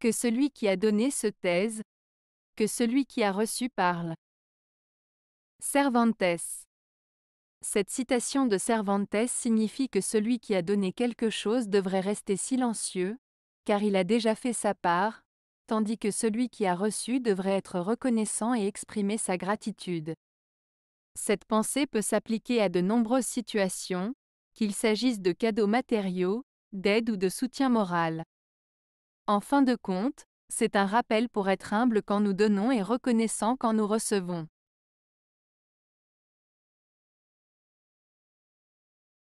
Que celui qui a donné se taise. Que celui qui a reçu parle. Cervantes. Cette citation de Cervantes signifie que celui qui a donné quelque chose devrait rester silencieux, car il a déjà fait sa part, tandis que celui qui a reçu devrait être reconnaissant et exprimer sa gratitude. Cette pensée peut s'appliquer à de nombreuses situations, qu'il s'agisse de cadeaux matériaux, d'aide ou de soutien moral. En fin de compte, c'est un rappel pour être humble quand nous donnons et reconnaissant quand nous recevons.